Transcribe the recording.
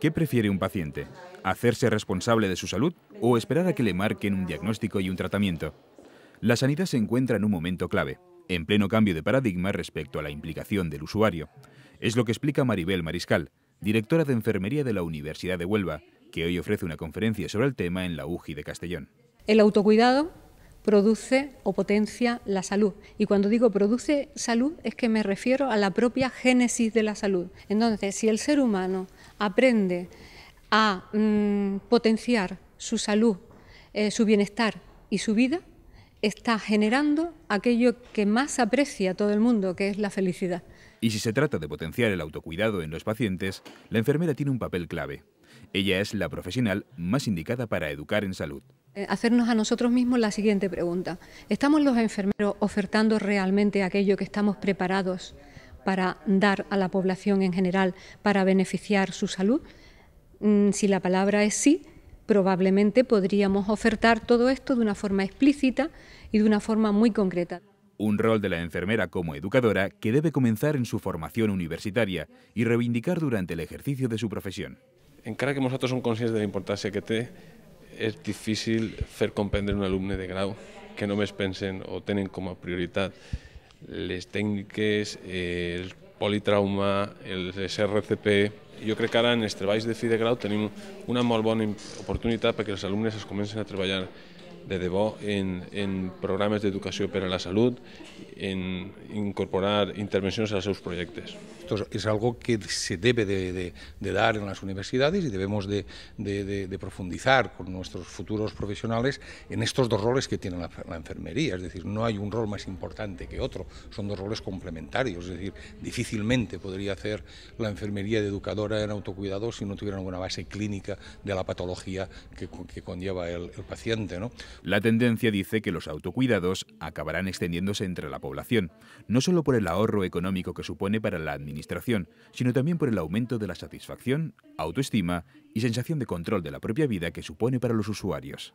¿Qué prefiere un paciente? ¿Hacerse responsable de su salud o esperar a que le marquen un diagnóstico y un tratamiento? La sanidad se encuentra en un momento clave, en pleno cambio de paradigma respecto a la implicación del usuario. Es lo que explica Maribel Mariscal, directora de Enfermería de la Universidad de Huelva, que hoy ofrece una conferencia sobre el tema en la UGI de Castellón. El autocuidado produce o potencia la salud. Y cuando digo produce salud es que me refiero a la propia génesis de la salud. Entonces, si el ser humano aprende a mm, potenciar su salud, eh, su bienestar y su vida, está generando aquello que más aprecia todo el mundo, que es la felicidad. Y si se trata de potenciar el autocuidado en los pacientes, la enfermera tiene un papel clave. Ella es la profesional más indicada para educar en salud. Eh, hacernos a nosotros mismos la siguiente pregunta. ¿Estamos los enfermeros ofertando realmente aquello que estamos preparados para dar a la población en general para beneficiar su salud? Mm, si la palabra es sí, probablemente podríamos ofertar todo esto de una forma explícita y de una forma muy concreta. Un rol de la enfermera como educadora que debe comenzar en su formación universitaria y reivindicar durante el ejercicio de su profesión. encara que nosaltres som conscients de la importància que té, és difícil fer comprendre un alumne de grau que només pensen o tenen com a prioritat les tècniques, el politrauma, el RCP... Jo crec que ara en els treballs de fi de grau tenim una molt bona oportunitat perquè els alumnes es comencen a treballar de en, en de educación para la salud... en incorporar intervenciones a sus proyectos. Esto es algo que se debe de, de, dar en las universidades y debemos de, de, profundizar con nuestros futuros profesionales en estos dos roles que tiene la, enfermería. Es decir, no hay un rol más importante que otro, son dos roles complementarios. Es decir, difícilmente podría hacer la enfermería de educadora en autocuidado si no tuviera alguna base clínica de la patología que, que conlleva el, el paciente. ¿no? La tendencia dice que los autocuidados acabarán extendiéndose entre la población, no solo por el ahorro económico que supone para la administración, sino también por el aumento de la satisfacción, autoestima y sensación de control de la propia vida que supone para los usuarios.